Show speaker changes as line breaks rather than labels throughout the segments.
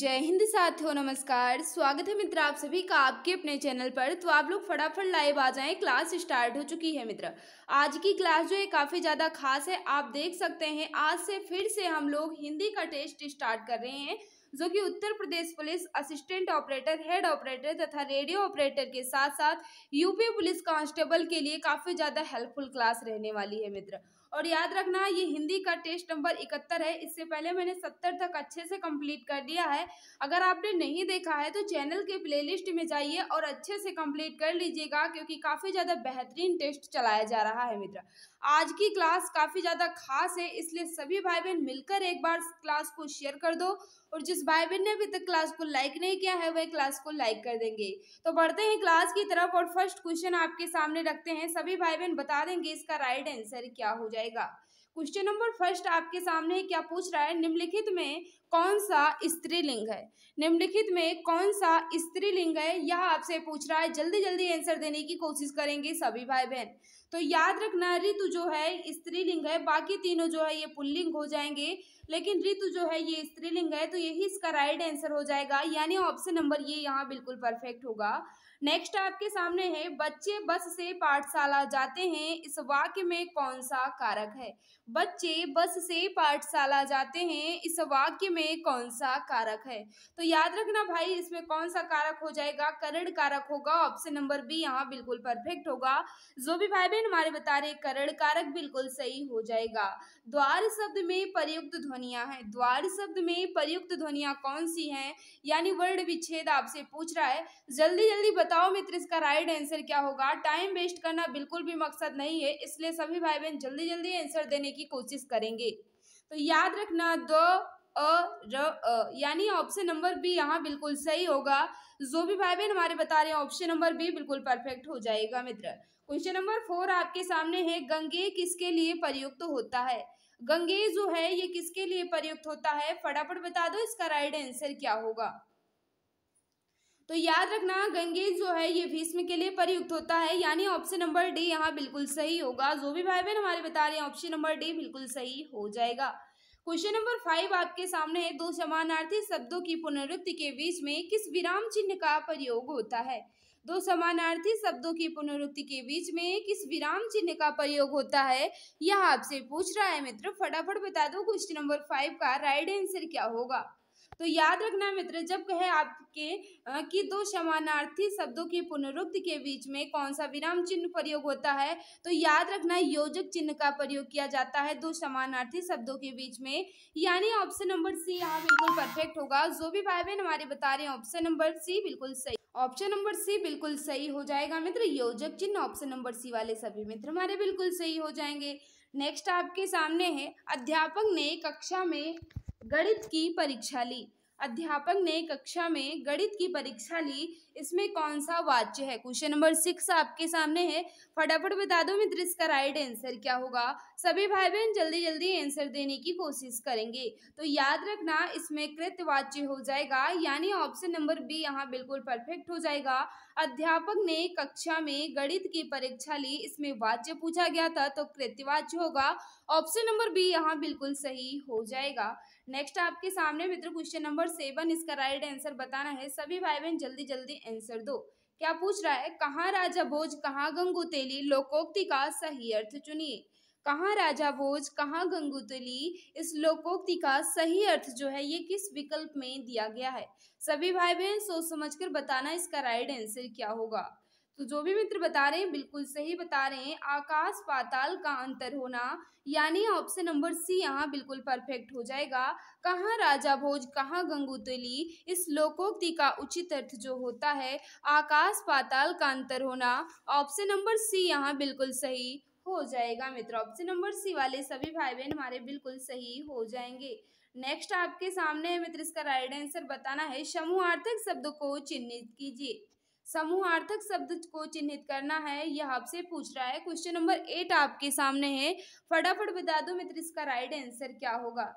जय हिंद साथियों नमस्कार स्वागत है मित्र आप सभी का आपके अपने चैनल पर तो आप लोग फटाफट लाइव आ जाएं क्लास स्टार्ट हो चुकी है मित्र आज की क्लास जो है काफ़ी ज़्यादा खास है आप देख सकते हैं आज से फिर से हम लोग हिंदी का टेस्ट स्टार्ट कर रहे हैं जो कि Uttar Pradesh police assistant operator head operator तथा रेडियो ऑपरेटर के साथ साथ यूपी पुलिस कांस्टेबल के लिए काफ़ी ज़्यादा हेल्पफुल क्लास रहने वाली है मित्र और याद रखना ये हिंदी का टेस्ट नंबर इकहत्तर है इससे पहले मैंने सत्तर तक अच्छे से कंप्लीट कर दिया है अगर आपने नहीं देखा है तो चैनल के प्लेलिस्ट में जाइए और अच्छे से कंप्लीट कर लीजिएगा क्योंकि काफ़ी ज़्यादा बेहतरीन टेस्ट चलाया जा रहा है मित्र आज की क्लास काफ़ी ज़्यादा खास है इसलिए सभी भाई बहन मिलकर एक बार क्लास को शेयर कर दो और जिस भाई बहन ने अभी तक क्लास को लाइक नहीं किया है वह क्लास को लाइक कर देंगे तो बढ़ते हैं क्लास की तरफ और फर्स्ट क्वेश्चन आपके सामने रखते हैं सभी भाई बहन बता देंगे इसका राइट आंसर क्या हो जाएगा क्वेश्चन नंबर फर्स्ट आपके सामने क्या पूछ रहा है निम्नलिखित में कौन सा स्त्रीलिंग है निम्नलिखित में कौन सा स्त्रीलिंग है यह आपसे पूछ रहा है जल्दी जल्दी आंसर देने की कोशिश करेंगे सभी भाई बहन तो याद रखना ऋतु जो है स्त्रीलिंग है बाकी तीनों जो है ये पुल्लिंग हो जाएंगे लेकिन ऋतु जो है ये स्त्रीलिंग है तो यही इसका राइट आंसर हो जाएगा यानी ऑप्शन नंबर ये यहाँ बिल्कुल परफेक्ट होगा नेक्स्ट आपके सामने है बच्चे बस से पाठशाला जाते हैं इस वाक्य में कौन सा कारक है बच्चे बस से पाठशाला जाते हैं इस वाक्य में कौन सा कारक है तो याद रखना भाई इसमें कौन सा कारक हो जाएगा करण कारक होगा ऑप्शन नंबर बी यहाँ बिल्कुल परफेक्ट होगा जो भी भाई बहन हमारे बता रहे करण कारक बिल्कुल सही हो जाएगा द्वार शब्द में प्रयुक्त ध्वनिया है द्वार शब्द में प्रयुक्त ध्वनिया कौन सी है यानी वर्ड विच्छेद आपसे पूछ रहा है जल्दी जल्दी बता बताओ मित्र इसका राइट आंसर क्या होगा टाइम वेस्ट करना बिल्कुल भी मकसद नहीं है इसलिए सभी भाई बहन जल्दी जल्दी आंसर देने की कोशिश करेंगे तो याद रखना द अ र यानी ऑप्शन नंबर बी यहाँ बिल्कुल सही होगा जो भी भाई बहन हमारे बता रहे हैं ऑप्शन नंबर बी बिल्कुल परफेक्ट हो जाएगा मित्र क्वेश्चन नंबर फोर आपके सामने है गंगे किसके लिए प्रयुक्त तो होता है गंगे जो है ये किसके लिए प्रयुक्त होता है फटाफट बता दो इसका राइट आंसर क्या होगा तो याद रखना गंगेज जो है ये भीष्म के लिए प्रयुक्त होता है यानी ऑप्शन नंबर डी यहाँ बिल्कुल सही होगा जो भी भाई बहन हमारे बता रहे हैं ऑप्शन नंबर डी बिल्कुल सही हो जाएगा क्वेश्चन नंबर फाइव आपके सामने है दो समानार्थी शब्दों की पुनरुक्ति के बीच में किस विराम चिन्ह का प्रयोग होता है दो समानार्थी शब्दों की पुनरुक्ति के बीच में किस विराम चिन्ह का प्रयोग होता है यह आपसे पूछ रहा है मित्र फटाफट बता दो क्वेश्चन नंबर फाइव का राइट आंसर क्या होगा तो याद रखना मित्र जब कहे आपके कि दो समानार्थी शब्दों के पुनरुक्ति के बीच में कौन सा विराम चिन्ह प्रयोग होता है तो याद रखना योजक चिन्ह का प्रयोग किया जाता है दो समानार्थी शब्दों के बीच में यानी ऑप्शन नंबर सी यहाँ बिल्कुल परफेक्ट होगा जो भी भाई बहन हमारे बता रहे हैं ऑप्शन नंबर सी बिल्कुल सही ऑप्शन नंबर सी बिल्कुल सही हो जाएगा मित्र योजक चिन्ह ऑप्शन नंबर सी वाले सभी मित्र हमारे बिल्कुल सही हो जाएंगे नेक्स्ट आपके सामने है अध्यापक ने कक्षा में गणित की परीक्षा ली अध्यापक ने कक्षा में गणित की परीक्षा ली इसमें कौन सा वाच्य है क्वेश्चन नंबर सिक्स आपके सामने है फटाफट बता दो मित्र इसका राइट आंसर क्या होगा सभी भाई बहन जल्दी जल्दी आंसर देने की कोशिश करेंगे तो याद रखना इसमें कृत वाच्य हो जाएगा यानी ऑप्शन नंबर बी यहाँ बिल्कुल परफेक्ट हो जाएगा अध्यापक ने कक्षा में गणित की परीक्षा ली इसमें वाच्य पूछा गया था तो कृतवाच्य होगा ऑप्शन नंबर बी यहाँ बिल्कुल सही हो जाएगा नेक्स्ट आपके सामने मित्र क्वेश्चन नंबर सेवन इसका राइट आंसर बताना है सभी भाई बहन जल्दी जल्दी आंसर दो क्या पूछ रहा है कहाँ राजा भोज कहाँ गंगोतेली लोकोक्ति का सही अर्थ चुनिए कहाँ राजा भोज कहाँ गंगोतेली इस लोकोक्ति का सही अर्थ जो है ये किस विकल्प में दिया गया है सभी भाई बहन सोच समझ कर बताना इसका राइट आंसर क्या होगा तो जो भी मित्र बता रहे हैं बिल्कुल सही बता रहे हैं आकाश पाताल का अंतर होना यानी ऑप्शन नंबर सी यहाँ बिल्कुल परफेक्ट हो जाएगा कहाँ राजा भोज कहाँ गंगूतली इस लोकोक्ति का उचित अर्थ जो होता है आकाश पाताल का अंतर होना ऑप्शन नंबर सी यहाँ बिल्कुल सही हो जाएगा मित्र ऑप्शन नंबर सी वाले सभी भाई बहन हमारे बिल्कुल सही हो जाएंगे नेक्स्ट आपके सामने है मित्र इसका राइट आंसर बताना है समूहार्थक शब्द को चिन्हित कीजिए समूहार्थक शब्द को चिन्हित करना है यह आपसे पूछ रहा है क्वेश्चन नंबर एट आपके सामने है फटाफट बता दो मित्र इसका राइट आंसर क्या होगा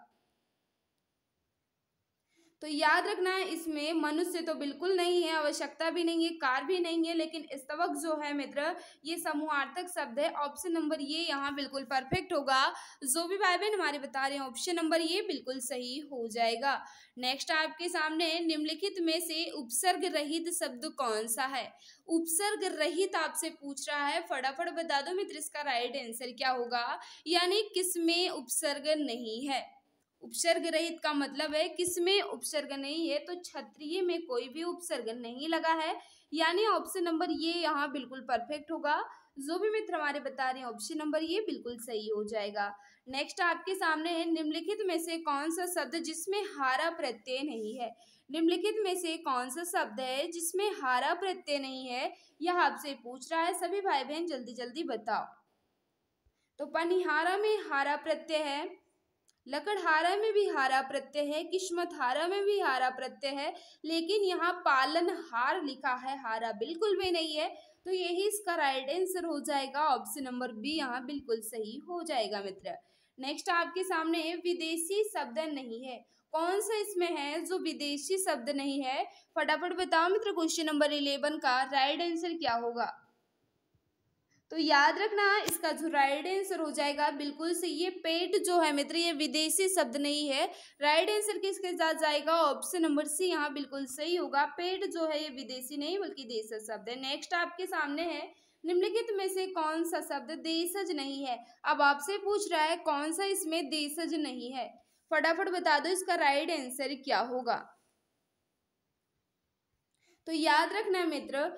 तो याद रखना है इसमें मनुष्य तो बिल्कुल नहीं है आवश्यकता भी नहीं है कार भी नहीं है लेकिन स्तवक जो है मित्र ये समूहार्थक शब्द है ऑप्शन नंबर ये यहाँ बिल्कुल परफेक्ट होगा जो भी भाई बहन हमारे बता रहे हैं ऑप्शन नंबर ये बिल्कुल सही हो जाएगा नेक्स्ट आपके सामने निम्नलिखित में से उपसर्ग रहित शब्द कौन सा है उपसर्ग रहित आपसे पूछ रहा है फटाफट बता दो मित्र इसका राइट आंसर क्या होगा यानी किसमें उपसर्ग नहीं है उपसर्ग रहित का मतलब है किसमें उपसर्ग नहीं है तो क्षत्रिय में कोई भी उपसर्ग नहीं लगा है यानी ऑप्शन नंबर ये यहाँ बिल्कुल परफेक्ट होगा जो भी मित्र हमारे बता रहे हैं ऑप्शन नंबर ये बिल्कुल सही हो जाएगा नेक्स्ट आपके सामने है निम्नलिखित में से कौन सा शब्द जिसमें हारा प्रत्यय नहीं है निम्नलिखित में से कौन सा शब्द है जिसमें हारा प्रत्यय नहीं है यह आपसे पूछ रहा है सभी भाई बहन जल्दी जल्दी बताओ तो पनिहारा में हारा प्रत्यय है लकड़हारा में भी हारा प्रत्यय है किस्मतहारा में भी हारा प्रत्यय है लेकिन यहाँ पालन हार लिखा है हारा बिल्कुल भी नहीं है तो यही इसका राइट आंसर हो जाएगा ऑप्शन नंबर बी यहाँ बिल्कुल सही हो जाएगा मित्र नेक्स्ट आपके सामने विदेशी शब्द नहीं है कौन सा इसमें है जो विदेशी शब्द नहीं है फटाफट बताओ मित्र क्वेश्चन नंबर इलेवन का राइट आंसर क्या होगा तो याद रखना इसका जो राइट आंसर हो जाएगा बिल्कुल से ये पेट जो है मित्र ये विदेशी शब्द नहीं है राइट आंसर किसके साथ जाएगा ऑप्शन नंबर सी यहाँ बिल्कुल सही होगा पेट जो है ये विदेशी नहीं बल्कि देश शब्द है नेक्स्ट आपके सामने है निम्नलिखित में से कौन सा शब्द देशज नहीं है अब आपसे पूछ रहा है कौन सा इसमें देशज नहीं है फटाफट बता दो इसका राइट आंसर क्या होगा तो याद रखना मित्र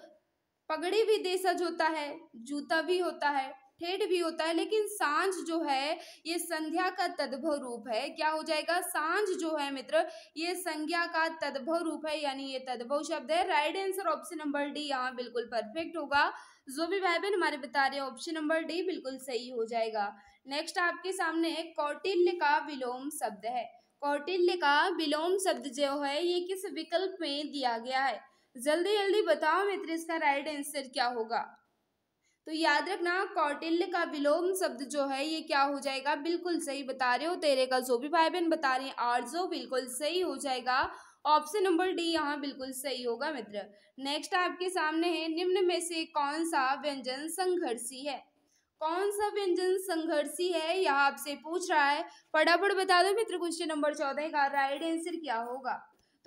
पगड़ी भी देसज होता है जूता भी होता है ठेठ भी होता है लेकिन सांझ जो है ये संध्या का तद्भव रूप है क्या हो जाएगा सांझ जो है मित्र ये संज्ञा का तद्भव रूप है यानी ये तद्भव शब्द है right answer option number D यहाँ बिल्कुल परफेक्ट होगा जो भी भाई बहन हमारे बता रहे हैं ऑप्शन नंबर डी बिल्कुल सही हो जाएगा नेक्स्ट आपके सामने कौटिल्य का विलोम शब्द है कौटिल्य का विलोम शब्द जो है ये किस विकल्प में दिया गया है जल्दी जल्दी बताओ मित्र इसका राइट आंसर क्या होगा तो याद रखना कौटिल्य का विलोम शब्द जो है ये क्या हो जाएगा बिल्कुल सही बता रहे हो तेरे का जो भी भाई बहन बता रहे हैं आर्जो बिल्कुल सही हो जाएगा ऑप्शन नंबर डी यहाँ बिल्कुल सही होगा मित्र नेक्स्ट आपके सामने है निम्न में से कौन सा व्यंजन संघर्षी है कौन सा व्यंजन संघर्षी है यह आपसे पूछ रहा है फटाफट बता दो मित्र क्वेश्चन नंबर चौदह का राइट आंसर क्या होगा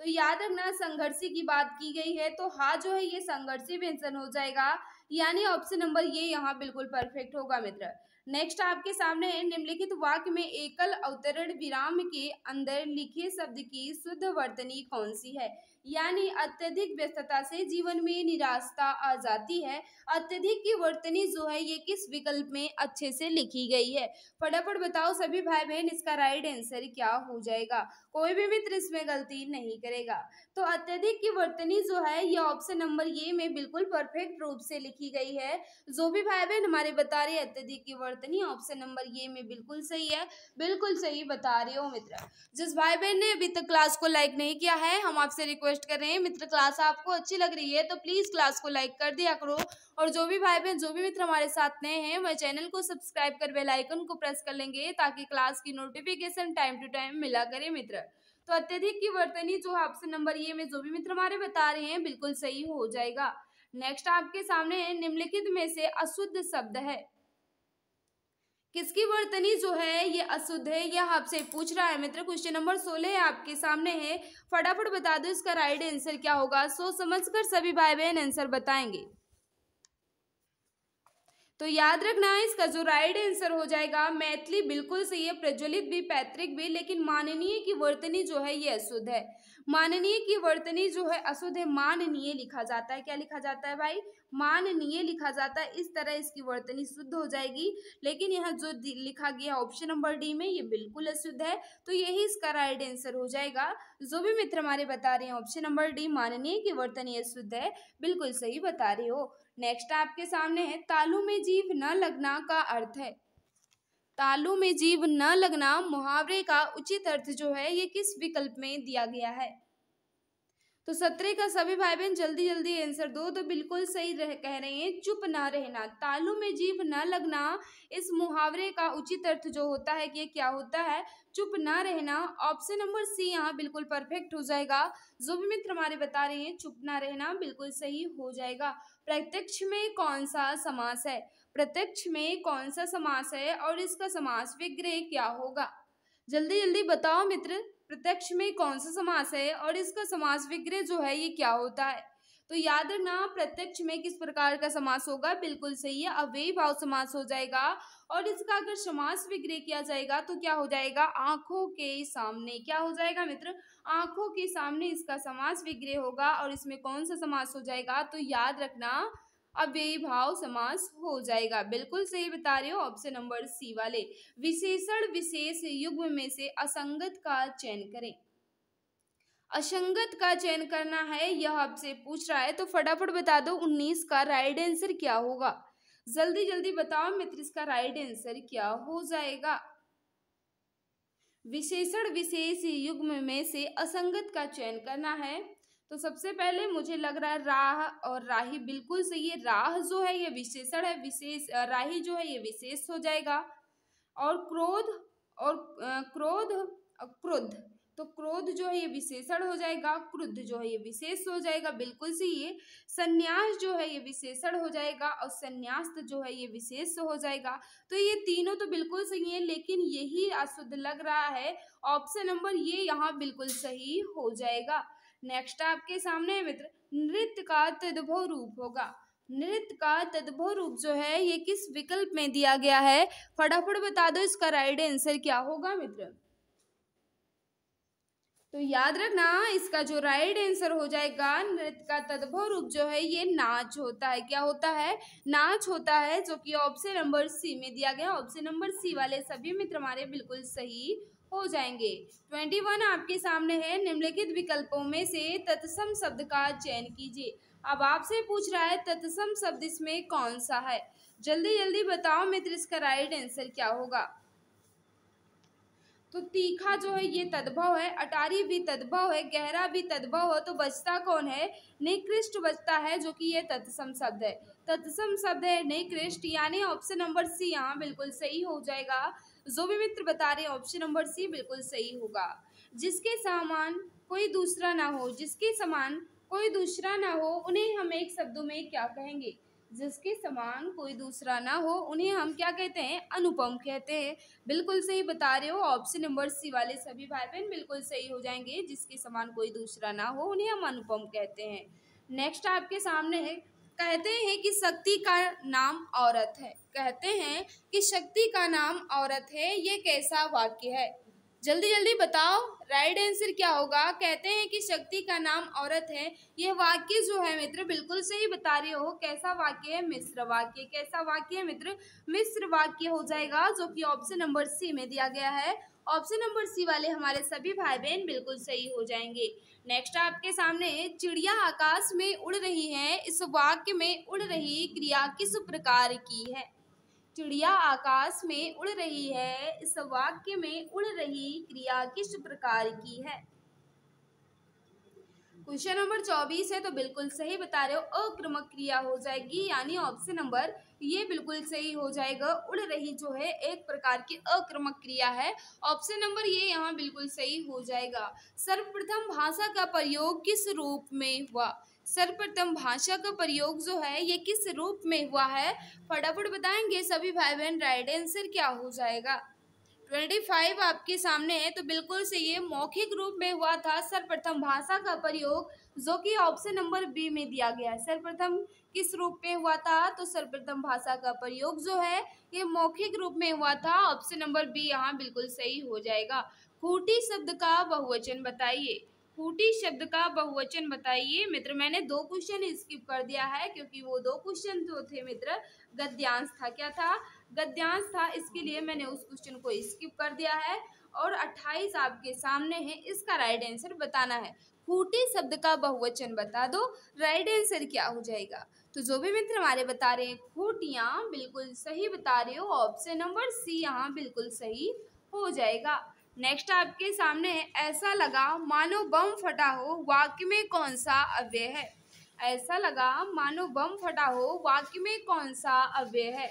तो याद रखना संघर्षी की बात की गई है तो हा जो है ये संघर्षी व्यंजन हो जाएगा यानी ऑप्शन नंबर ये यहाँ बिल्कुल परफेक्ट होगा मित्र नेक्स्ट आपके सामने निम्नलिखित वाक्य में एकल अवतरण विराम के अंदर लिखे शब्द की शुद्ध वर्तनी कौन सी है यानी अत्यधिक व्यस्तता से जीवन में निराशता आ जाती है अत्यधिक की वर्तनी जो है ये किस विकल्प में अच्छे से लिखी गई है फटाफट बताओ सभी भाई बहन इसका राइट आंसर क्या हो जाएगा कोई भी मित्र इसमें गलती नहीं करेगा तो अत्यधिक की वर्तनी जो है ये ऑप्शन नंबर ये में बिल्कुल परफेक्ट रूप से लिखी गई है जो भी भाई बहन हमारे बता रहे अत्यधिक की वर्तनी ऑप्शन नंबर ये में बिल्कुल सही है बिल्कुल सही बता रहे हो मित्र जिस भाई बहन ने अभी तक क्लास को लाइक नहीं किया है हम आपसे रिक्वेस्ट रिक्वेस्ट कर रहे हैं मित्र क्लास आपको अच्छी लग रही है तो प्लीज़ क्लास को लाइक कर दिया करो और जो भी भाई बहन जो भी मित्र हमारे साथ नए हैं वह चैनल को सब्सक्राइब कर बेलाइकन को प्रेस कर लेंगे ताकि क्लास की नोटिफिकेशन टाइम टू टाइम मिला करे मित्र तो अत्यधिक की वर्तनी जो ऑप्शन नंबर ये में जो भी मित्र हमारे बता रहे हैं बिल्कुल सही हो जाएगा नेक्स्ट आपके सामने निम्नलिखित में से अशुद्ध शब्द है किसकी वर्तनी जो है ये अशुद्ध है यह आपसे पूछ रहा है मित्र क्वेश्चन नंबर सोलह आपके सामने है फटाफट बता दो इसका राइट आंसर क्या होगा सोच समझ कर सभी भाई बहन आंसर बताएंगे तो याद रखना इसका जो राइट आंसर हो जाएगा मैथिली बिल्कुल सही है प्रज्वलित भी पैतृक भी लेकिन माननीय की वर्तनी जो है ये अशुद्ध है माननीय की वर्तनी जो है अशुद्ध है माननीय लिखा जाता है क्या लिखा जाता है भाई माननीय लिखा जाता है इस तरह इसकी वर्तनी शुद्ध हो जाएगी लेकिन यहाँ जो लिखा गया ऑप्शन नंबर डी में ये बिल्कुल अशुद्ध है तो यही इसका राइट आंसर हो जाएगा जो भी मित्र हमारे बता रहे हैं ऑप्शन नंबर डी माननीय की वर्तनी अशुद्ध है बिल्कुल सही बता रहे हो नेक्स्ट आपके सामने है तालु में जीव न लगना का अर्थ है तालु में जीव न लगना मुहावरे का उचित अर्थ जो है ये किस विकल्प में दिया गया है तो सत्रह का सभी भाई बहन जल्दी जल्दी आंसर दो तो बिल्कुल सही रह कह रहे हैं चुप ना रहना तालू में जीव ना लगना इस मुहावरे का उचित अर्थ जो होता है कि ये क्या होता है चुप ना रहना ऑप्शन नंबर सी यहाँ बिल्कुल परफेक्ट हो जाएगा जो भी मित्र हमारे बता रहे हैं चुप ना रहना बिल्कुल सही हो जाएगा प्रत्यक्ष में कौन सा समास है प्रत्यक्ष में कौन सा समास है और इसका समास विग्रह क्या होगा जल्दी जल्दी बताओ मित्र प्रत्यक्ष में कौन सा समास है और इसका समास विग्रह जो है ये क्या होता है तो याद रखना प्रत्यक्ष में किस प्रकार का समास होगा बिल्कुल सही है अव्ययी भाव समास हो जाएगा और इसका अगर समास विग्रह किया जाएगा तो क्या हो जाएगा आंखों के सामने क्या हो जाएगा मित्र आंखों के सामने इसका समास विग्रह होगा और इसमें कौन सा समास हो जाएगा तो याद रखना अव्ययी भाव समास हो जाएगा बिल्कुल सही बता रहे हो ऑप्शन नंबर सी वाले विशेषण विशेष युग्म में से असंगत का चयन करें असंगत का चयन करना है यह आपसे पूछ रहा है तो फटाफट बता दो उन्नीस का राइट आंसर क्या होगा जल्दी जल्दी बताओ मित्र इसका राइट आंसर क्या हो जाएगा विशेषण विशेष युग्म में से असंगत का चयन करना है तो सबसे पहले मुझे लग रहा है राह और राही बिल्कुल सही है राह जो है ये विशेषण है विशेष राही जो है ये विशेष हो जाएगा और क्रोध और क्रोध क्रोध तो क्रोध जो है ये विशेषण हो जाएगा क्रुद्ध जो है ये विशेष हो जाएगा बिल्कुल सही है संन्यास जो है ये विशेषण हो जाएगा और संन्यास्त जो है ये विशेष हो जाएगा तो ये तीनों तो बिल्कुल सही है लेकिन यही अशुद्ध लग रहा है ऑप्शन नंबर ये यहाँ बिल्कुल सही हो जाएगा नेक्स्ट आपके सामने मित्र नृत्य का तद्भव रूप होगा नृत्य का तद्भव रूप जो है ये किस विकल्प में दिया गया है फटाफट बता दो इसका राइट आंसर क्या होगा मित्र तो याद रखना इसका जो राइट आंसर हो जाएगा नृत्य का तद्भव रूप जो है ये नाच होता है क्या होता है नाच होता है जो कि ऑप्शन नंबर सी में दिया गया ऑप्शन नंबर सी वाले सभी मित्र हमारे बिल्कुल सही हो जाएंगे ट्वेंटी वन आपके सामने है निम्नलिखित विकल्पों में से तत्सम शब्द का चयन कीजिए अब आपसे पूछ रहा है तत्सम शब्द इसमें कौन सा है जल्दी जल्दी बताओ मित्र इसका राइट आंसर क्या होगा तो तीखा जो है ये तद्भव है अटारी भी तद्भव है गहरा भी तद्भव है तो बचता कौन है निकृष्ट बचता है जो कि ये तत्सम शब्द है तत्सम शब्द है निकृष्ट यानी ऑप्शन नंबर सी यहाँ बिल्कुल सही हो जाएगा जो भी मित्र बता रहे ऑप्शन नंबर सी बिल्कुल सही होगा जिसके सामान कोई दूसरा ना हो जिसके समान कोई दूसरा ना हो उन्हें हम एक शब्दों में क्या कहेंगे जिसके समान कोई दूसरा ना हो उन्हें हम क्या कहते हैं अनुपम कहते हैं बिल्कुल सही बता रहे हो ऑप्शन नंबर सी वाले सभी भाई बहन बिल्कुल सही हो जाएंगे जिसके समान कोई दूसरा ना हो उन्हें हम अनुपम कहते हैं नेक्स्ट आपके सामने है कहते हैं कि शक्ति का नाम औरत है कहते हैं कि शक्ति का नाम औरत है ये कैसा वाक्य है जल्दी जल्दी बताओ राइट आंसर क्या होगा कहते हैं कि शक्ति का नाम औरत है यह वाक्य जो है मित्र बिल्कुल सही बता रहे हो कैसा वाक्य है मिश्र वाक्य कैसा वाक्य है मित्र मिश्र वाक्य हो जाएगा जो कि ऑप्शन नंबर सी में दिया गया है ऑप्शन नंबर सी वाले हमारे सभी भाई बहन बिल्कुल सही हो जाएंगे नेक्स्ट आपके सामने चिड़िया आकाश में उड़ रही है इस वाक्य में उड़ रही क्रिया किस प्रकार की है चिड़िया आकाश में उड़ रही है इस वाक्य में उड़ रही क्रिया किस प्रकार की है क्वेश्चन नंबर चौबीस है तो बिल्कुल सही बता रहे हो अक्रमक क्रिया हो जाएगी यानी ऑप्शन नंबर ये बिल्कुल सही हो जाएगा उड़ रही जो है एक प्रकार की अक्रमक क्रिया है ऑप्शन नंबर ये यहाँ बिल्कुल सही हो जाएगा सर्वप्रथम भाषा का प्रयोग किस रूप में हुआ सर्वप्रथम भाषा का प्रयोग जो है ये किस रूप में हुआ है फटाफट बताएंगे सभी भाई बहन राइट आंसर क्या हो जाएगा ट्वेंटी फाइव आपके सामने है तो बिल्कुल से ये मौखिक रूप में हुआ था सर्वप्रथम भाषा का प्रयोग जो कि ऑप्शन नंबर बी में दिया गया है सर्वप्रथम किस रूप में हुआ था तो सर्वप्रथम भाषा का प्रयोग जो है ये मौखिक रूप में हुआ था ऑप्शन नंबर बी यहाँ बिल्कुल सही हो जाएगा खूटी शब्द का बहुवचन बताइए खूटी शब्द का बहुवचन बताइए मित्र मैंने दो क्वेश्चन स्किप कर दिया है क्योंकि वो दो क्वेश्चन जो थे मित्र गद्यांश था क्या था गद्यांश था इसके लिए मैंने उस क्वेश्चन को स्किप कर दिया है और 28 आपके सामने है इसका राइट आंसर बताना है खूटी शब्द का बहुवचन बता दो राइट आंसर क्या हो जाएगा तो जो भी मित्र हमारे बता रहे हैं खूटियाँ बिल्कुल सही बता रहे हो ऑप्शन नंबर सी यहाँ बिल्कुल सही हो जाएगा नेक्स्ट आपके सामने ऐसा लगा मानो बम फटा हो वाक्य में कौन सा अव्यय है ऐसा लगा मानो बम फटा हो वाक्य में कौन सा अव्यय है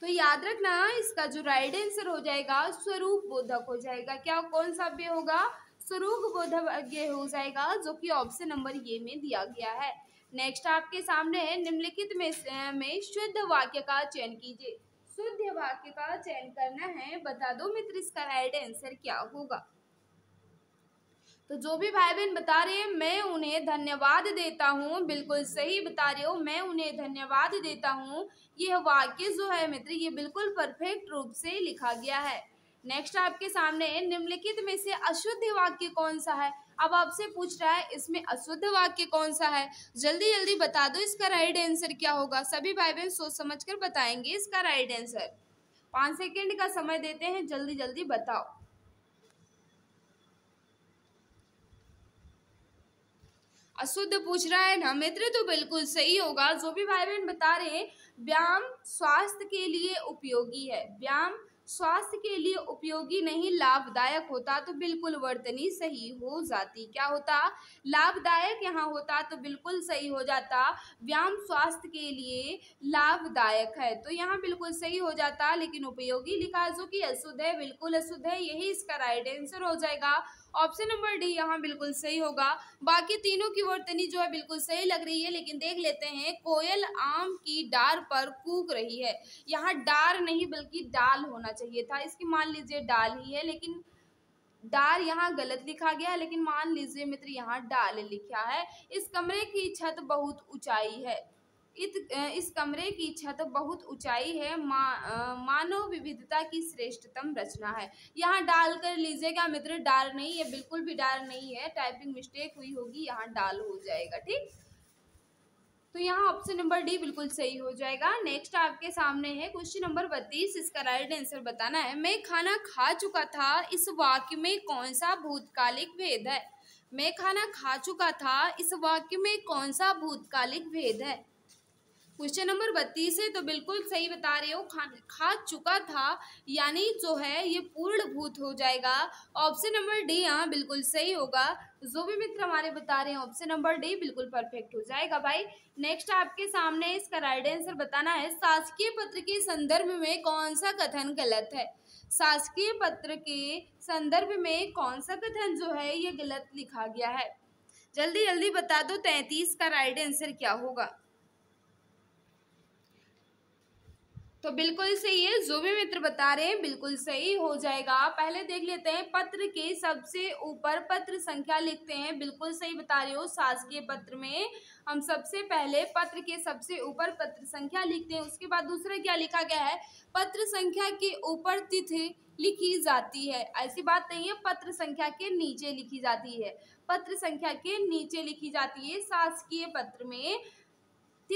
तो याद रखना इसका जो राइट आंसर हो जाएगा स्वरूप बोधक हो जाएगा क्या कौन सा अव्यय होगा स्वरूप बोधक अव्यय हो जाएगा जो कि ऑप्शन नंबर ये में दिया गया है नेक्स्ट आपके सामने है निम्नलिखित में में शुद्ध वाक्य का चयन कीजिए शुद्ध वाक्य का चयन करना है बता दो मित्र इसका राइट आंसर क्या होगा तो जो भी भाई बहन बता रहे हैं मैं उन्हें धन्यवाद देता हूँ बिल्कुल सही बता रहे हो मैं उन्हें धन्यवाद देता हूँ यह वाक्य जो है मित्र ये बिल्कुल परफेक्ट रूप से लिखा गया है नेक्स्ट आपके सामने निम्नलिखित में से अशुद्ध वाक्य कौन सा है अब आपसे पूछ रहा है इसमें अशुद्ध वाक्य कौन सा है जल्दी जल्दी बता दो इसका राइट आंसर क्या होगा सभी भाई बहन सोच समझ कर बताएंगे इसका राइट आंसर पाँच सेकेंड का समय देते हैं जल्दी जल्दी बताओ अशुद्ध पूछ रहा है ना मित्र तो बिल्कुल सही होगा जो भी भाई बहन बता रहे हैं व्यायाम स्वास्थ्य के लिए उपयोगी है व्यायाम स्वास्थ्य के लिए उपयोगी नहीं लाभदायक होता तो बिल्कुल वर्तनी सही हो जाती क्या होता लाभदायक यहाँ होता तो बिल्कुल सही हो जाता व्यायाम स्वास्थ्य के लिए लाभदायक है तो यहाँ बिल्कुल सही हो जाता लेकिन उपयोगी लिखा जो कि अशुद्ध है बिल्कुल अशुद्ध है यही इसका राइट आंसर हो जाएगा ऑप्शन नंबर डी यहाँ बिल्कुल सही होगा बाकी तीनों की वर्तनी जो है बिल्कुल सही लग रही है लेकिन देख लेते हैं कोयल आम की डार पर कूक रही है यहाँ डार नहीं बल्कि डाल होना चाहिए था इसकी मान लीजिए डाल ही है लेकिन डार यहाँ गलत लिखा गया है लेकिन मान लीजिए मित्र यहाँ डाल लिखा है इस कमरे की छत बहुत ऊंचाई है इत, इस कमरे की छत बहुत ऊंचाई है मा, मानव विविधता की श्रेष्ठतम रचना है यहाँ डाल कर लीजिएगा मित्र डाल नहीं है बिल्कुल भी डाल नहीं है टाइपिंग मिस्टेक हुई होगी यहाँ डाल हो जाएगा ठीक तो यहाँ ऑप्शन नंबर डी बिल्कुल सही हो जाएगा नेक्स्ट आपके सामने है क्वेश्चन नंबर बत्तीस इसका राइट आंसर बताना है मैं खाना खा चुका था इस वाक्य में कौन सा भूतकालिक भेद है मैं खाना खा चुका था इस वाक्य में कौन सा भूतकालिक भेद है क्वेश्चन नंबर बत्तीस है तो बिल्कुल सही बता रहे हो खा खा चुका था यानी जो है ये पूर्ण भूत हो जाएगा ऑप्शन नंबर डी हाँ बिल्कुल सही होगा जो भी मित्र हमारे बता रहे हैं ऑप्शन नंबर डी बिल्कुल परफेक्ट हो जाएगा भाई नेक्स्ट आपके सामने इसका राइट आंसर बताना है शासकीय पत्र के संदर्भ में कौन सा कथन गलत है शासकीय पत्र के संदर्भ में कौन सा कथन जो है ये गलत लिखा गया है जल्दी जल्दी बता दो तैतीस का राइट आंसर क्या होगा तो बिल्कुल सही है जो भी मित्र बता रहे हैं बिल्कुल सही हो जाएगा पहले देख लेते हैं पत्र के सबसे ऊपर पत्र संख्या लिखते हैं बिल्कुल सही बता रहे हो शासकीय पत्र में हम सबसे पहले पत्र के सबसे ऊपर पत्र संख्या लिखते हैं उसके बाद दूसरा क्या लिखा गया है पत्र संख्या के ऊपर तिथि लिखी जाती है ऐसी बात नहीं है पत्र संख्या के नीचे लिखी जाती है पत्र संख्या के नीचे लिखी जाती है शासकीय पत्र में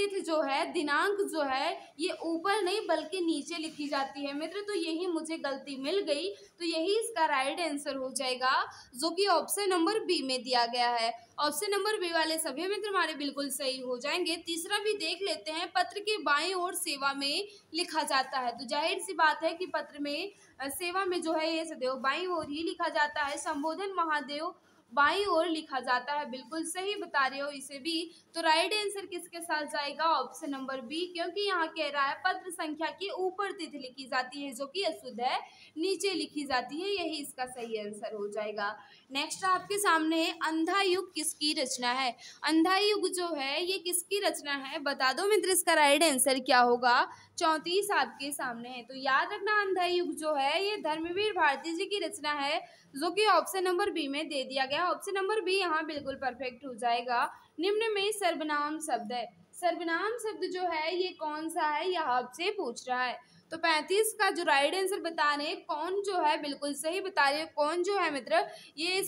तिथि जो है दिनांक जो है ये ऊपर नहीं बल्कि नीचे लिखी जाती है मित्र तो यही मुझे गलती मिल गई तो यही इसका राइट आंसर हो जाएगा जो कि ऑप्शन नंबर बी में दिया गया है ऑप्शन नंबर बी वाले सभी मित्र हमारे बिल्कुल सही हो जाएंगे तीसरा भी देख लेते हैं पत्र के बाएं ओर सेवा में लिखा जाता है तो जाहिर सी बात है कि पत्र में सेवा में जो है ये सदैव बाई ओर ही लिखा जाता है संबोधन महादेव बाई ओर लिखा जाता है बिल्कुल सही बता रहे हो इसे भी तो राइट आंसर किसके साथ जाएगा ऑप्शन नंबर बी क्योंकि यहाँ कह रहा है पत्र संख्या के ऊपर तिथि लिखी जाती है जो कि अशुद्ध है नीचे लिखी जाती है यही इसका सही आंसर हो जाएगा नेक्स्ट आपके सामने है अंधा युग किसकी रचना है अंधा युग जो है ये किसकी रचना है बता दो मित्र इसका राइट आंसर क्या होगा चौंतीस आपके सामने है तो याद रखना अंधा युग जो है ये धर्मवीर भारती जी की रचना है जो कि ऑप्शन नंबर बी में दे दिया गया ऑप्शन नंबर बी यहाँ बिल्कुल परफेक्ट हो जाएगा निम्न में सर्वनाम शब्द है सर्वनाम शब्द जो है ये कौन सा है यह आपसे पूछ रहा है तो पैंतीस का जो राइट आंसर बता रहे हैं कौन जो है बिल्कुल सही बता रहे कौन जो है मित्र ये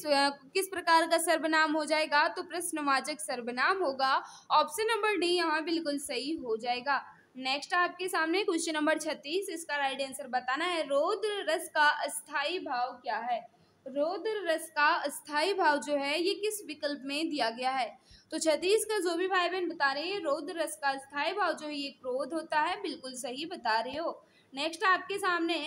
किस प्रकार का सर्वनाम हो जाएगा तो प्रश्नवाचक सर्वनाम होगा ऑप्शन नंबर डी यहाँ बिल्कुल सही हो जाएगा नेक्स्ट आपके सामने क्वेश्चन नंबर छत्तीस इसका राइट आंसर बताना है रौद्र रस का अस्थाई भाव क्या है रौद्र रस का अस्थाई भाव जो है ये किस विकल्प में दिया गया है तो छत्तीस का जो भी भाई बहन बता रहे हैं रौद्र रस का अस्थाई भाव जो है ये क्रोध होता है बिल्कुल सही बता रहे हो नेक्स्ट आपके सामने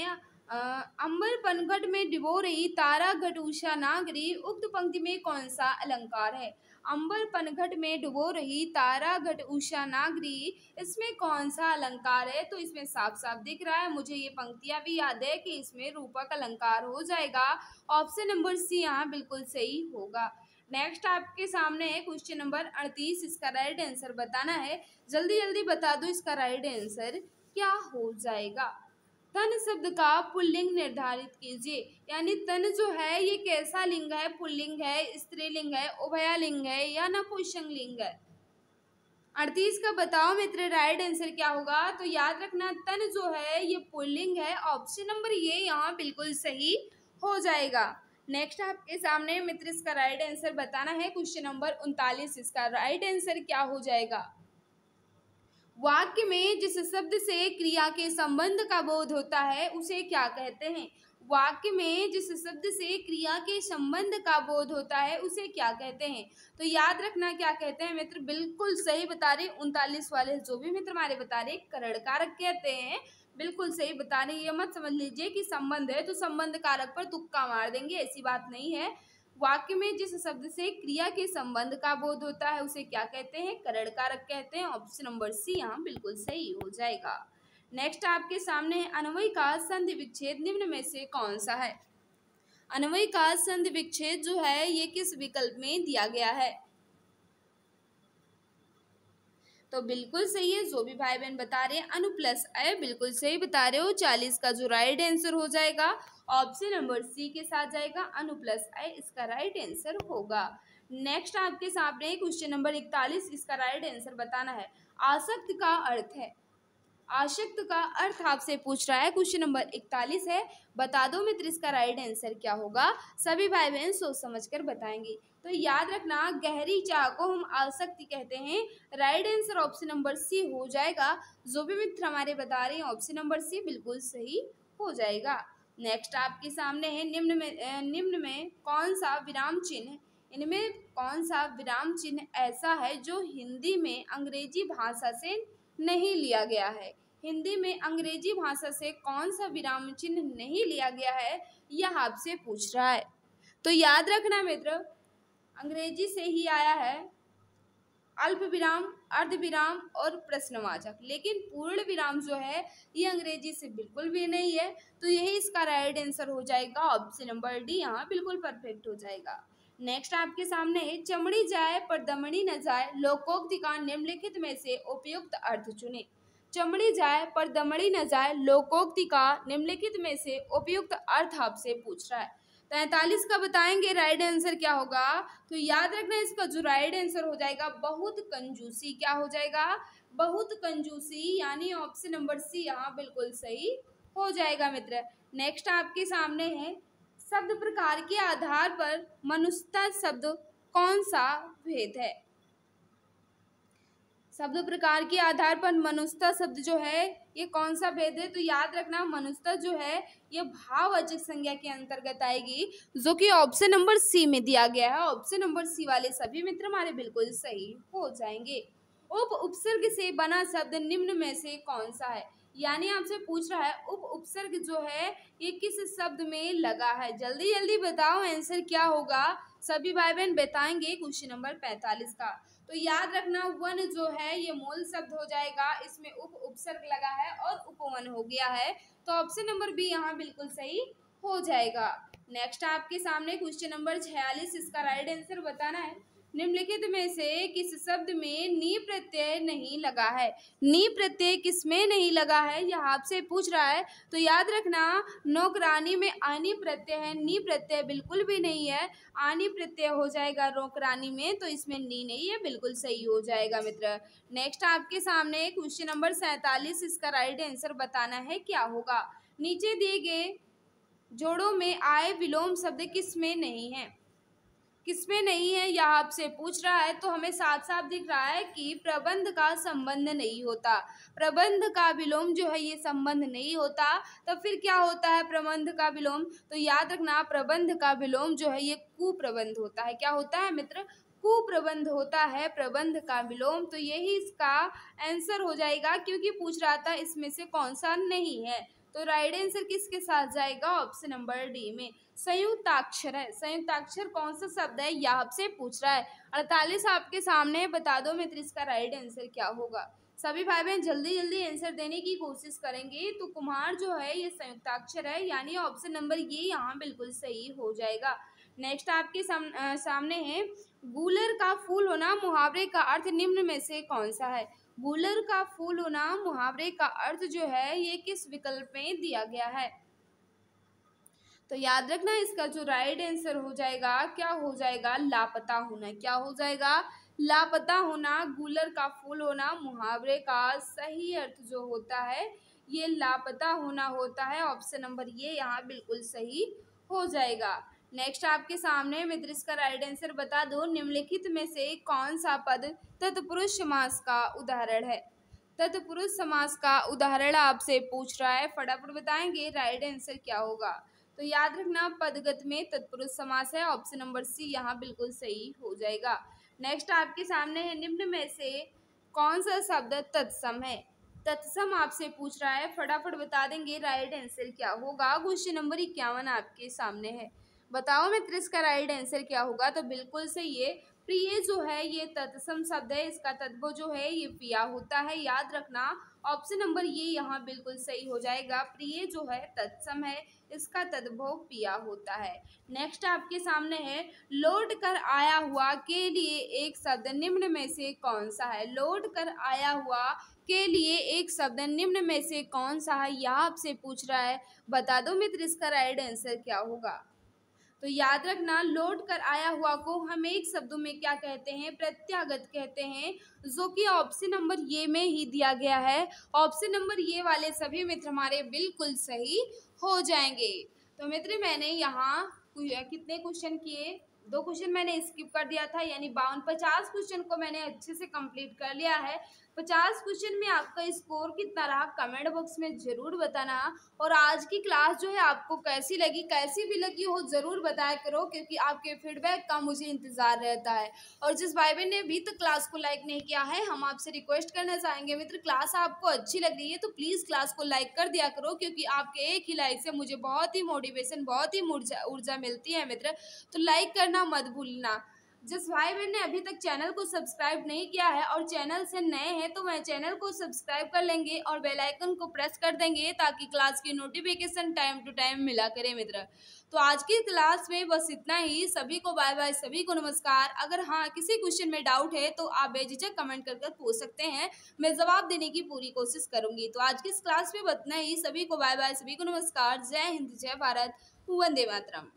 अंबर पनघट में डिबो रही तारा घट उषा नागरी उक्त पंक्ति में कौन सा अलंकार है अंबर पनघट में डुबो रही तारा घट उषा नागरी इसमें कौन सा अलंकार है तो इसमें साफ साफ दिख रहा है मुझे ये पंक्तियाँ भी याद है कि इसमें रूपक अलंकार हो जाएगा ऑप्शन नंबर सी यहाँ बिल्कुल सही होगा नेक्स्ट आपके सामने है क्वेश्चन नंबर अड़तीस इसका राइट आंसर बताना है जल्दी जल्दी बता दो इसका राइट आंसर क्या हो जाएगा तन शब्द का पुल्लिंग निर्धारित कीजिए यानी तन जो है ये कैसा लिंग है पुल्लिंग है स्त्रीलिंग है उभयालिंग है या नपुंसक लिंग है अड़तीस का बताओ मित्र राइट आंसर क्या होगा तो याद रखना तन जो है ये पुल्लिंग है ऑप्शन नंबर ये यहाँ बिल्कुल सही हो जाएगा नेक्स्ट आपके सामने मित्र इसका राइट आंसर बताना है क्वेश्चन नंबर उनतालीस इसका राइट आंसर क्या हो जाएगा वाक्य में जिस शब्द से क्रिया के संबंध का बोध होता है उसे क्या कहते हैं वाक्य में जिस शब्द से क्रिया के संबंध का बोध होता है उसे क्या कहते हैं तो याद रखना क्या कहते हैं मित्र बिल्कुल सही बता रहे उनतालीस वाले जो भी मित्र हमारे बता रहे करण कारक कहते हैं बिल्कुल सही बता रहे ये मत समझ लीजिए कि संबंध है तो संबंध कारक पर तुक्का मार देंगे ऐसी बात नहीं है वाक्य में जिस शब्द से क्रिया के संबंध का बोध होता है उसे क्या कहते हैं करण कारक कहते हैं ऑप्शन नंबर सी यहाँ बिल्कुल सही हो जाएगा नेक्स्ट आपके सामने अनवय का संधि विच्छेद निम्न में से कौन सा है अनवय का संधि विच्छेद जो है ये किस विकल्प में दिया गया है तो बिल्कुल सही है जो भी भाई बहन बता रहे हैं अनु प्लस अय बिल्कुल सही बता रहे हो चालीस का जो राइट आंसर हो जाएगा ऑप्शन नंबर सी के साथ जाएगा अनु प्लस आई इसका राइट आंसर होगा नेक्स्ट आपके सामने क्वेश्चन नंबर इकतालीस इसका राइट आंसर बताना है आसक्त का अर्थ है आशक्त का अर्थ आपसे पूछ रहा है क्वेश्चन नंबर इकतालीस है बता दो मित्र इसका राइट आंसर क्या होगा सभी भाई बहन सोच समझ कर बताएंगे तो याद रखना गहरी चाह को हम आसक्ति कहते हैं right answer option number C हो जाएगा जो भी मित्र हमारे बता रहे हैं ऑप्शन नंबर सी बिल्कुल सही हो जाएगा नेक्स्ट आपके सामने है निम्न में निम्न में कौन सा विराम चिन्ह इनमें कौन सा विराम चिन्ह ऐसा है जो हिंदी में अंग्रेजी भाषा से नहीं लिया गया है हिंदी में अंग्रेजी भाषा से कौन सा विराम चिन्ह नहीं लिया गया है यह आपसे पूछ रहा है तो याद रखना मित्र अंग्रेजी से ही आया है अल्प विराम अर्धविराम और प्रश्नवाचक लेकिन पूर्ण विराम जो है ये अंग्रेजी से बिल्कुल भी नहीं है तो यही इसका राइट आंसर हो जाएगा ऑप्शन नंबर डी यहाँ बिल्कुल परफेक्ट हो जाएगा नेक्स्ट आपके सामने है चमड़ी जाए पर दमड़ी न जाए लोकोक्ति का निम्नलिखित में से उपयुक्त अर्थ चुने चमड़ी जाए पर दमड़ी न जाए लोकोक्ति का निम्नलिखित में से उपयुक्त अर्थ आपसे पूछ रहा है तैंतालीस का बताएंगे राइट आंसर क्या होगा तो याद रखना इसका जो राइट आंसर हो जाएगा बहुत कंजूसी क्या हो जाएगा बहुत कंजूसी यानी ऑप्शन नंबर सी यहाँ बिल्कुल सही हो जाएगा मित्र नेक्स्ट आपके सामने है शब्द प्रकार के आधार पर मनुष्यता शब्द कौन सा भेद है शब्द प्रकार के आधार पर मनुष्यता शब्द जो है ये कौन सा भेद है तो याद रखना मनुष्यता जो है ये भाववाचक संज्ञा के अंतर्गत आएगी जो कि ऑप्शन नंबर सी में दिया गया है ऑप्शन नंबर सी वाले सभी मित्र हमारे बिल्कुल सही हो जाएंगे उप उपसर्ग से बना शब्द निम्न में से कौन सा है यानी आपसे पूछ रहा है उप उपसर्ग जो है ये किस शब्द में लगा है जल्दी जल्दी बताओ आंसर क्या होगा सभी भाई बहन बताएंगे क्वेश्चन नंबर पैंतालीस का तो याद रखना वन जो है ये मूल शब्द हो जाएगा इसमें उप उपसर्ग लगा है और उपवन हो गया है तो ऑप्शन नंबर बी यहाँ बिल्कुल सही हो जाएगा नेक्स्ट आपके सामने क्वेश्चन नंबर छियालीस इसका राइट आंसर बताना है निम्नलिखित में से किस शब्द में नी प्रत्यय नहीं लगा है नी प्रत्यय किस में नहीं लगा है यह आपसे पूछ रहा है तो याद रखना नौकरानी में आनी प्रत्यय है नी प्रत्यय बिल्कुल भी नहीं है आनी प्रत्यय हो जाएगा नौकरानी में तो इसमें नी नहीं है बिल्कुल सही हो जाएगा मित्र नेक्स्ट आपके सामने क्वेश्चन नंबर सैतालीस इसका राइट आंसर बताना है क्या होगा नीचे दिए गए जोड़ों में आय विलोम शब्द किस में नहीं है किस में नहीं है यह आपसे पूछ रहा है तो हमें साफ साफ दिख रहा है कि प्रबंध का संबंध नहीं होता प्रबंध का विलोम जो है ये संबंध नहीं होता तो फिर क्या होता है प्रबंध का विलोम तो याद रखना प्रबंध का विलोम जो है ये कुप्रबंध होता है क्या होता है मित्र कुप्रबंध होता है प्रबंध का विलोम तो यही इसका आंसर हो जाएगा क्योंकि पूछ रहा था इसमें से कौन सा नहीं है तो राइट आंसर किसके साथ जाएगा ऑप्शन नंबर डी में संयुक्ताक्षर है संयुक्ताक्षर कौन सा शब्द है यह आपसे पूछ रहा है अड़तालीस आपके सामने बता दो मित्र इसका राइट आंसर क्या होगा सभी भाई बहन जल्दी जल्दी आंसर देने की कोशिश करेंगे तो कुम्हार जो है ये संयुक्ताक्षर है यानी ऑप्शन नंबर ये यहाँ बिल्कुल सही हो जाएगा नेक्स्ट आपके साम, आ, सामने है गूलर का फूल होना मुहावरे का अर्थ निम्न में से कौन सा है गुलर का फूल होना मुहावरे का अर्थ जो है ये किस विकल्प में दिया गया है तो याद रखना इसका जो राइट आंसर हो जाएगा क्या हो जाएगा लापता होना क्या हो जाएगा लापता होना गुलर का फूल होना मुहावरे का सही अर्थ जो होता है ये लापता होना होता है ऑप्शन नंबर ये यहाँ बिल्कुल सही हो जाएगा नेक्स्ट आपके सामने मित्र इसका राइट आंसर बता दो निम्नलिखित में से कौन सा पद तत्पुरुष समास का उदाहरण है तत्पुरुष समास का उदाहरण आपसे पूछ रहा है फटाफट बताएंगे राइट आंसर क्या होगा तो याद रखना पदगत में तत्पुरुष समास है ऑप्शन नंबर सी यहाँ बिल्कुल सही हो जाएगा नेक्स्ट आपके सामने है निम्न में से कौन सा शब्द तत्सम है तत्सम आपसे पूछ रहा है फटाफट बता देंगे राइट आंसर क्या होगा क्वेश्चन नंबर इक्यावन आपके सामने है बताओ मित्र का राइट आंसर क्या होगा तो बिल्कुल से ये प्रिय जो है ये तत्सम शब्द है इसका तत्व जो है ये प्रिया होता है याद रखना ऑप्शन नंबर ये यहाँ बिल्कुल सही हो जाएगा प्रिय जो है तत्सम है इसका तद्भव पिया होता है नेक्स्ट आपके सामने है लोड कर आया हुआ के लिए एक शब्द निम्न में से कौन सा है लोड कर आया हुआ के लिए एक शब्द निम्न में से कौन सा है यह आपसे पूछ रहा है बता दो मित्र इसका राइट आंसर क्या होगा तो याद रखना लौट कर आया हुआ को हम एक शब्दों में क्या कहते हैं प्रत्यागत कहते हैं जो कि ऑप्शन नंबर ये में ही दिया गया है ऑप्शन नंबर ये वाले सभी मित्र हमारे बिल्कुल सही हो जाएंगे तो मित्र मैंने यहाँ कितने क्वेश्चन किए दो क्वेश्चन मैंने स्किप कर दिया था यानी बावन पचास क्वेश्चन को मैंने अच्छे से कंप्लीट कर लिया है पचास क्वेश्चन में आपका स्कोर कितना रहा कमेंट बॉक्स में ज़रूर बताना और आज की क्लास जो है आपको कैसी लगी कैसी भी लगी हो ज़रूर बताया करो क्योंकि आपके फीडबैक का मुझे इंतज़ार रहता है और जिस भाई बहन ने अभी तक क्लास को लाइक नहीं किया है हम आपसे रिक्वेस्ट करना चाहेंगे मित्र क्लास आपको अच्छी लग रही है तो प्लीज़ क्लास को लाइक कर दिया करो क्योंकि आपके एक ही लाइक से मुझे बहुत ही मोटिवेशन बहुत ही ऊर्जा मिलती है मित्र तो लाइक करना मत भूलना जिस भाई बहन ने अभी तक चैनल को सब्सक्राइब नहीं किया है और चैनल से नए हैं तो वह चैनल को सब्सक्राइब कर लेंगे और बेल आइकन को प्रेस कर देंगे ताकि क्लास की नोटिफिकेशन टाइम टू टाइम मिला करे मित्र तो आज की क्लास में बस इतना ही सभी को बाय बाय सभी को नमस्कार अगर हाँ किसी क्वेश्चन में डाउट है तो आप बेझिझक कमेंट कर कर पूछ सकते हैं मैं जवाब देने की पूरी कोशिश करूंगी तो आज की इस क्लास में बतना ही सभी को बाय बाय सभी को नमस्कार जय हिंद जय भारत वंदे मातरम